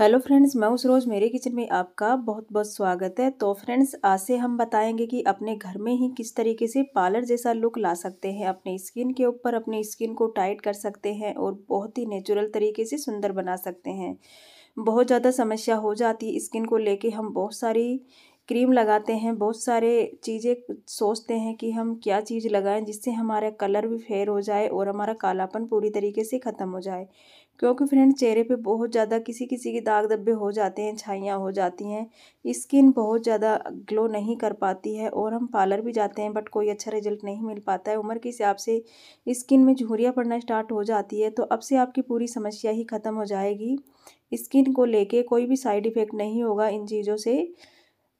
hello friends मैं उस रोज़ मेरे किचन में आपका बहुत बहुत स्वागत है तो फ्रेंड्स आज से हम बताएंगे कि अपने घर में ही किस तरीके से पार्लर जैसा लुक ला सकते हैं अपने स्किन के ऊपर अपनी स्किन को टाइट कर सकते हैं और बहुत ही नेचुरल तरीके से सुंदर बना सकते हैं बहुत ज़्यादा समस्या हो जाती है स्किन को लेके हम बहुत सारी क्रीम लगाते हैं बहुत सारे चीज़ें सोचते हैं कि हम क्या चीज़ लगाएं जिससे हमारा कलर भी फेयर हो जाए और हमारा कालापन पूरी तरीके से ख़त्म हो जाए क्योंकि फ्रेंड चेहरे पे बहुत ज़्यादा किसी किसी के दाग धब्बे हो जाते हैं छाइयाँ हो जाती हैं स्किन बहुत ज़्यादा ग्लो नहीं कर पाती है और हम पार्लर भी जाते हैं बट कोई अच्छा रिजल्ट नहीं मिल पाता है उम्र के हिसाब से स्किन में झुरियाँ पड़ना स्टार्ट हो जाती है तो अब से आपकी पूरी समस्या ही ख़त्म हो जाएगी स्किन को लेके कोई भी साइड इफ़ेक्ट नहीं होगा इन चीज़ों से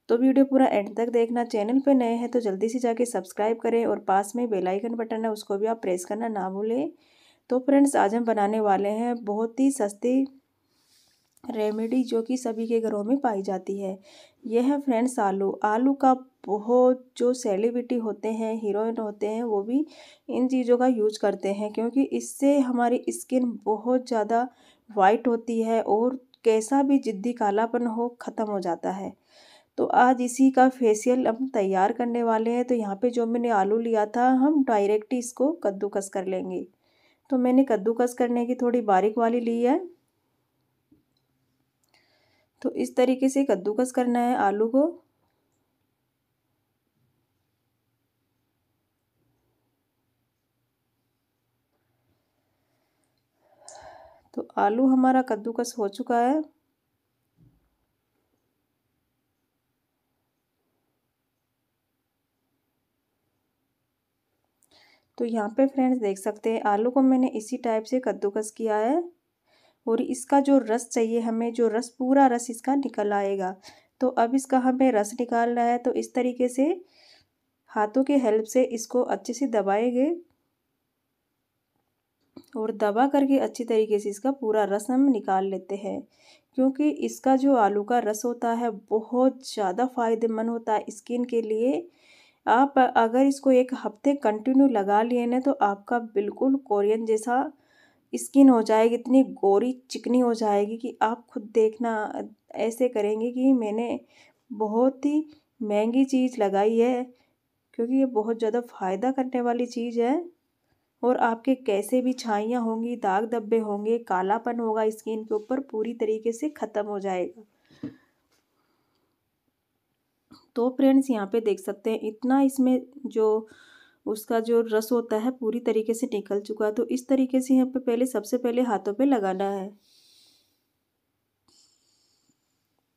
तो वीडियो पूरा एंड तक देखना चैनल पर नए हैं तो जल्दी से जाके सब्सक्राइब करें और पास में बेल आइकन बटन है उसको भी आप प्रेस करना ना भूलें तो फ्रेंड्स आज हम बनाने वाले हैं बहुत ही सस्ती रेमेडी जो कि सभी के घरों में पाई जाती है यह है फ्रेंड्स आलू आलू का बहुत जो सेलिब्रिटी होते हैं हीरोइन होते हैं वो भी इन चीज़ों का यूज करते हैं क्योंकि इससे हमारी स्किन बहुत ज़्यादा वाइट होती है और कैसा भी जिद्दी कालापन हो ख़त्म हो जाता है तो आज इसी का फेशियल हम तैयार करने वाले हैं तो यहाँ पे जो मैंने आलू लिया था हम डायरेक्ट इसको कद्दूकस कर लेंगे तो मैंने कद्दूकस करने की थोड़ी बारीक वाली ली है तो इस तरीके से कद्दूकस करना है आलू को तो आलू हमारा कद्दूकस हो चुका है तो यहाँ पे फ्रेंड्स देख सकते हैं आलू को मैंने इसी टाइप से कद्दूकस किया है और इसका जो रस चाहिए हमें जो रस पूरा रस इसका निकल आएगा तो अब इसका हमें रस निकालना है तो इस तरीके से हाथों के हेल्प से इसको अच्छे से दबाएंगे और दबा करके अच्छी तरीके से इसका पूरा रस हम निकाल लेते हैं क्योंकि इसका जो आलू का रस होता है बहुत ज़्यादा फ़ायदेमंद होता है स्किन के लिए आप अगर इसको एक हफ्ते कंटिन्यू लगा लिए ना तो आपका बिल्कुल कोरियन जैसा स्किन हो जाएगी इतनी गोरी चिकनी हो जाएगी कि आप खुद देखना ऐसे करेंगे कि मैंने बहुत ही महंगी चीज़ लगाई है क्योंकि ये बहुत ज़्यादा फ़ायदा करने वाली चीज़ है और आपके कैसे भी छाइयाँ होंगी दाग धब्बे होंगे कालापन होगा स्किन के ऊपर पूरी तरीके से ख़त्म हो जाएगा तो फ्रेंड्स यहाँ पे देख सकते हैं इतना इसमें जो उसका जो रस होता है पूरी तरीके से निकल चुका है तो इस तरीके से यहाँ पे पहले सबसे पहले हाथों पे लगाना है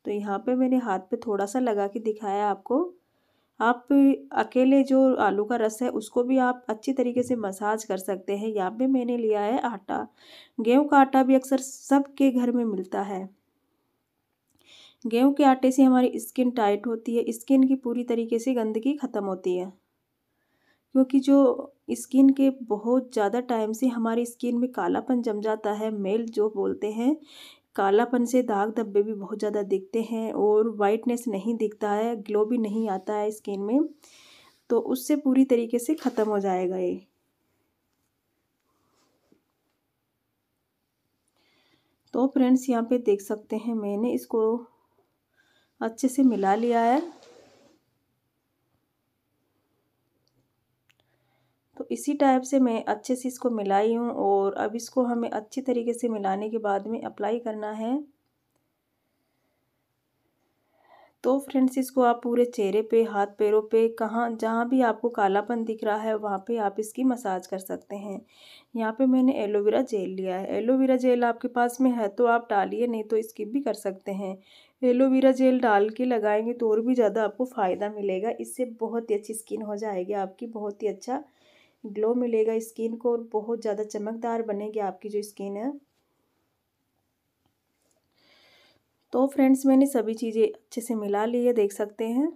तो यहाँ पे मैंने हाथ पे थोड़ा सा लगा के दिखाया आपको आप अकेले जो आलू का रस है उसको भी आप अच्छी तरीके से मसाज कर सकते हैं यहाँ पे मैंने लिया है आटा गेहूँ का आटा भी अक्सर सबके घर में मिलता है गेहूँ के आटे से हमारी स्किन टाइट होती है स्किन की पूरी तरीके से गंदगी ख़त्म होती है क्योंकि जो स्किन के बहुत ज़्यादा टाइम से हमारी स्किन में कालापन जम जाता है मेल जो बोलते हैं कालापन से दाग धब्बे भी बहुत ज़्यादा दिखते हैं और वाइटनेस नहीं दिखता है ग्लो भी नहीं आता है स्किन में तो उससे पूरी तरीके से ख़त्म हो जाएगा ये तो फ्रेंड्स यहाँ पे देख सकते हैं मैंने इसको अच्छे से मिला लिया है तो इसी टाइप से मैं अच्छे से इसको मिलाई हूँ और अब इसको हमें अच्छी तरीके से मिलाने के बाद में अप्लाई करना है तो फ्रेंड्स इसको आप पूरे चेहरे पे हाथ पैरों पे कहाँ जहाँ भी आपको कालापन दिख रहा है वहाँ पे आप इसकी मसाज कर सकते हैं यहाँ पे मैंने एलोवेरा जेल लिया है एलोवेरा जेल आपके पास में है तो आप डालिए नहीं तो स्किप भी कर सकते हैं एलोवेरा जेल डाल के लगाएंगे तो और भी ज़्यादा आपको फ़ायदा मिलेगा इससे बहुत ही अच्छी स्किन हो जाएगी आपकी बहुत ही अच्छा ग्लो मिलेगा स्किन को और बहुत ज़्यादा चमकदार बनेगी आपकी जो स्किन है तो फ्रेंड्स मैंने सभी चीज़ें अच्छे से मिला ली है देख सकते हैं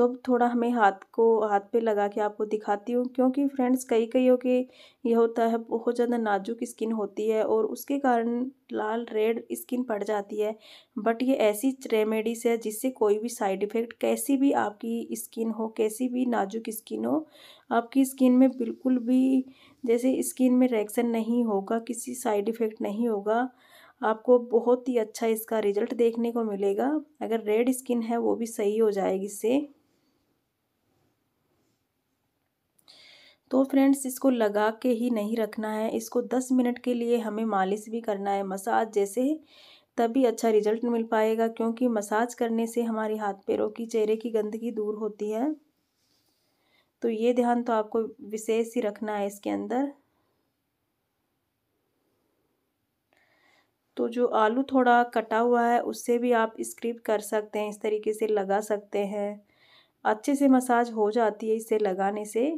तो अब थोड़ा हमें हाथ को हाथ पे लगा के आपको दिखाती हूँ क्योंकि फ्रेंड्स कई कईयों के ये होता है बहुत ज़्यादा नाजुक स्किन होती है और उसके कारण लाल रेड स्किन पड़ जाती है बट ये ऐसी रेमेडीज़ है जिससे कोई भी साइड इफ़ेक्ट कैसी भी आपकी स्किन हो कैसी भी नाजुक स्किन हो आपकी स्किन में बिल्कुल भी जैसे स्किन में रिएक्शन नहीं होगा किसी साइड इफ़ेक्ट नहीं होगा आपको बहुत ही अच्छा इसका रिजल्ट देखने को मिलेगा अगर रेड स्किन है वो भी सही हो जाएगी इससे तो फ्रेंड्स इसको लगा के ही नहीं रखना है इसको दस मिनट के लिए हमें मालिश भी करना है मसाज जैसे तभी अच्छा रिजल्ट मिल पाएगा क्योंकि मसाज करने से हमारे हाथ पैरों की चेहरे की गंदगी दूर होती है तो ये ध्यान तो आपको विशेष ही रखना है इसके अंदर तो जो आलू थोड़ा कटा हुआ है उससे भी आप स्क्रिप कर सकते हैं इस तरीके से लगा सकते हैं अच्छे से मसाज हो जाती है इसे लगाने से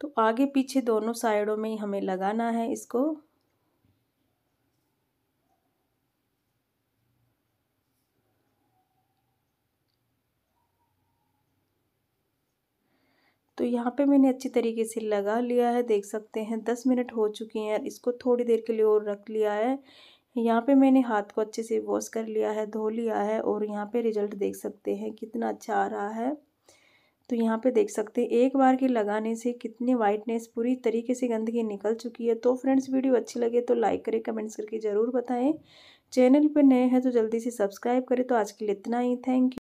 तो आगे पीछे दोनों साइडों में हमें लगाना है इसको तो यहाँ पे मैंने अच्छी तरीके से लगा लिया है देख सकते हैं दस मिनट हो चुके हैं इसको थोड़ी देर के लिए और रख लिया है यहाँ पे मैंने हाथ को अच्छे से वॉश कर लिया है धो लिया है और यहाँ पे रिजल्ट देख सकते हैं कितना अच्छा आ रहा है तो यहाँ पे देख सकते हैं एक बार के लगाने से कितनी वाइटनेस पूरी तरीके से गंदगी निकल चुकी है तो फ्रेंड्स वीडियो अच्छी लगे तो लाइक करें कमेंट्स करके ज़रूर बताएं चैनल पर नए हैं तो जल्दी से सब्सक्राइब करें तो आज के लिए इतना ही थैंक यू